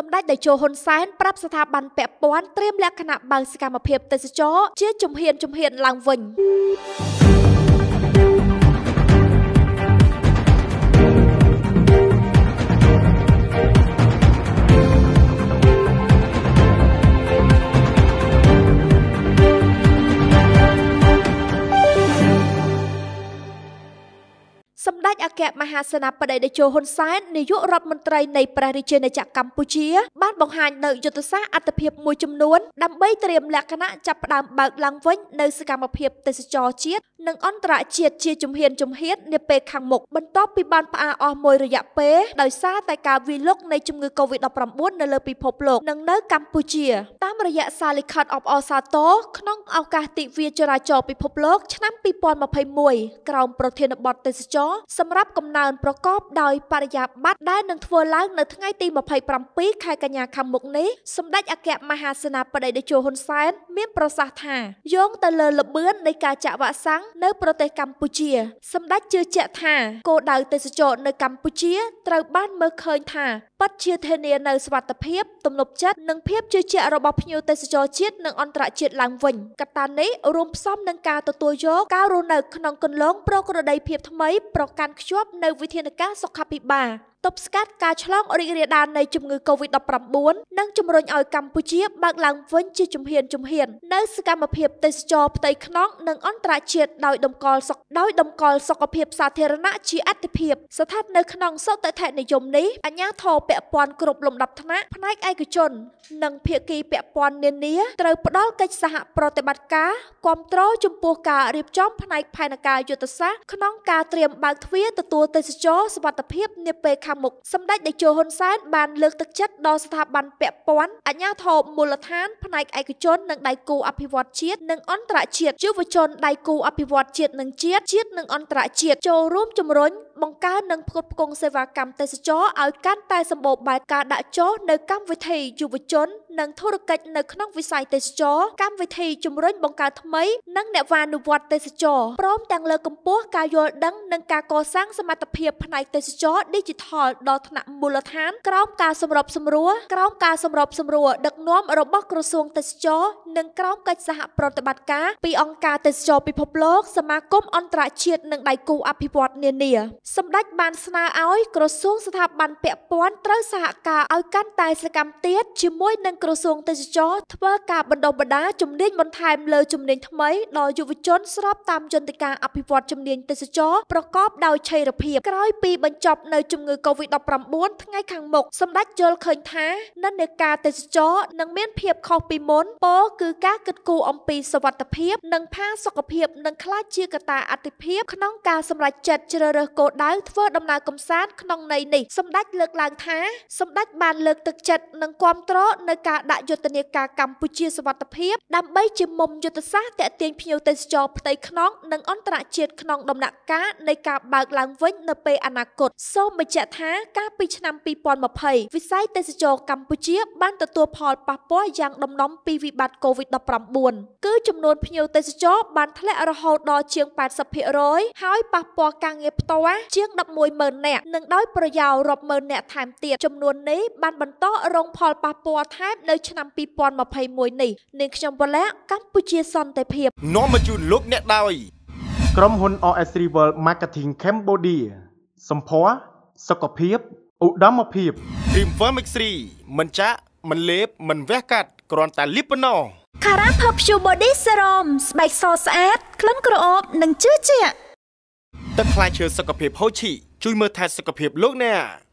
សម្ដេចតេជោហ៊ុនសែនប្រាប់ស្ថាប័នពាក់ព័ន្ធត្រៀមលក្ខណៈបើកសកម្មភាពទេសចរជាជំហានជំហានឡើងវិញសម្ដេចអគ្គមហាសេនាបតីតេជោហ៊ុនសែននាយករដ្ឋមន្ត្រីនៃព្រះរាជាណាចក្រកម្ពុជាបានបង្ហាញនៅយុទ្ធសាស្ត្រអត្តភាពមួយចំនួន ដើម្បីត្រៀមលក្ខណៈចាប់ផ្ដើមបើកឡើងវិញនៅសកម្មភាពទេសចរជាតិនិងអន្តរជាតិជាជំហានជំហាននាពេលខាងមុខបន្ទាប់ពីបានផ្អាកអស់មួយរយៈពេលដោយសារតែការវិលុកនៃជំងឺ Covid-19 នៅលើពិភពលោកនិងនៅកម្ពុជា តាមរយៈសារលិខិតអបអសាទរក្នុងឱកាសទិវាចរាចរណ៍ពិភពលោកឆ្នាំ2021ក្រោមប្រធានបទទេសចរសម្រាប់កំណើនប្រកបដោយបរិយាប័ត្នដែលនឹងធ្វើឡើងនៅថ្ងៃទី27ខែកញ្ញាខាងមុខនេះសម្តេចអគ្គមហាសេនាបតីតេជោហ៊ុនសែនមានប្រសាសន៍ថាយោងទៅលើល្បឿននៃការចាក់វ៉ាក់សាំងនៅប្រទេសកម្ពុជា សម្ដេចជឿជាក់ថាគោលដៅទេសចរនៅកម្ពុជា ត្រូវបានមើលឃើញថាពិតជាធានានៅសុវត្ថិភាពទំនុកចិត្តនិងភាពជឿជាក់របស់ភ្ញៀវទេសចរជាតិនិងអន្តរជាតិឡើងវិញកត្តានេះរួមផ្សំនឹងការទទួលយកការរស់នៅក្នុងគន្លងប្រក្រតីភាពថ្មី ប្រកាន់ខ្ជាប់នៅវិធានការសុខាភិបាលទប់ស្កាត់ការឆ្លងរីករាលដាលនៃជំងឺ Covid-19 និងជំរុញឲ្យកម្ពុជាបើកឡើងវិញជាជំហានជំហាននៅសកម្មភាពទេសចរផ្ទៃក្នុងនិងអន្តរជាតិដោយដំកល់សុខដោយដំកល់សុខភាពសាធារណៈជាអតិភិបស្ថិតនៅក្នុងសតិថិនិយមនេះអាជ្ញាធរពាក់ព័ន្ធគ្រប់លំដាប់ថ្នាក់ផ្នែកឯកជន និងភាគីពាក់ព័ន្ធនានាត្រូវផ្ដល់កិច្ចសហប្រតិបត្តិការគ្រប់គ្រងចំពោះការរៀបចំផ្នែកផែនការយុទ្ធសាស្ត្រក្នុងការត្រៀមបើកទ្វារទទួលទេសចរសុវត្ថិភាពនាពេលខាងមុខសម្ដេចតេជោហ៊ុនសែនបានលើកទឹកចិត្តដល់ស្ថាប័នពាក់ព័ន្ធអាជ្ញាធរមូលដ្ឋានផ្នែកឯកជននិងដៃគូ អភិវឌ្ឍជាតិនិងអន្តរជាតិយុវជនដៃគូអភិវឌ្ឍជាតិនិងជាតិជាតិនិងអន្តរជាតិចូលរួមជំរុញបង្កើននិងផ្គត់ផ្គង់សេវាកម្មទេសចរឲ្យកាន់តែសម្បូរបែបការដាក់ចុះនៅកម្មវិធីយុវជន និងធុរកិច្ចនៅក្នុងវិស័យទេសចរកម្មវិធីជំរុញបង្កើតថ្មី និងអ្នកវានុវត្តទេសចរព្រមទាំងលើកកម្ពស់ការយល់ដឹងនិងការកសាងសមត្ថភាពផ្នែកទេសចរ Digital ដល់ថ្នាក់មូលដ្ឋាន ក្រោមការសម្របសម្រួលក្រោមការសម្របសម្រួលដឹកនាំរបស់ក្រសួងទេសចរនិងក្រោមកិច្ចសហប្រតិបត្តិការពីអង្គការទេសចរពិភពលោក សមាគមអន្តរជាតិនិងដៃគូអភិវឌ្ឍន៍នានាសម្ដេចបានស្នើឲ្យក្រសួង ស្ថាប័នពាក់ព័ន្ធត្រូវសហការឲ្យកាន់តែសកម្មទៀតជាមួយនឹងក្រសួងទេសចរធ្វើការបណ្ដុះបណ្ដាលជំនាញបន្ថែមលើជំនាញថ្មីដល់យុវជន ស្របតាមយន្តការអភិវឌ្ឍជំនាញទេសចរប្រកបដោយឆីរភាពក្រោយពីបញ្ចប់នៅជំងឺ Covid-19 ថ្ងៃខាងមុខសម្ដេចយល់ឃើញថានិន្នាការទេសចរនឹងមានភាពខុសពីមុនពោលគឺការគិតគូរអំពីសុវត្ថិភាពនិងផាសុកភាពនឹងក្លាយជាកត្តាអាទិភាពក្នុងការសម្រេចចិត្តជ្រើសរើសគោលដៅធ្វើដំណើរកំសាន្តក្នុងន័យនេះសម្ដេចលើកឡើងថា សម្ដេចបានលើកទឹកចិត្តនិងគ្រប់គ្រងនៅការដាក់យុទ្ធនាការកម្ពុជាសវត្ថភាពដើម្បីជាមុំយុទ្ធសាស្ត្រតេទៀងភ្ញៀវទេសចរផ្ទៃក្នុងនិងអន្តរជាតិក្នុងដំណាក់កាលនៃការបើកឡើងវិញនៅពេលអនាគតសូមបញ្ជាក់ថាកាលពីឆ្នាំ2020វិស័យទេសចរកម្ពុជាបានទទួលផលប៉ះពាល់យ៉ាងដំណំពីវិបត្តិ COVID-19 គឺចំនួនភ្ញៀវទេសចរបានធ្លាក់រហូតដល់ជាង80%ហើយប៉ះពាល់ការងារផ្ទាល់ជាង110,000នាក់និងដោយប្រយោលរាប់ម៉ឺននាក់ថែមទៀតចំនួននេះបានបន្តរង ផលប៉ះពាល់ថែមនៅឆ្នាំ2021នេះនាងខ្ញុំវល្លាកម្ពុជាសន្តិភាពនាំមកជូនលោកអ្នកដោយក្រុមហ៊ុន OS Rival Marketing Cambodia សម្ភារសុខភាពឧត្តមភាព Dreamfirm X3 មិនចាក់មិនលេបមិនវះកាត់គ្រាន់តែលីបប៉ុណ្ណោះ Cara Perfume Body Serum ស្បែកសស្អាតក្លិនក្រអូបនិងជឿជាក់ទឹកផ្លែឈើសុខភាពហូជីជួយមើលថែសុខភាពលោកអ្នក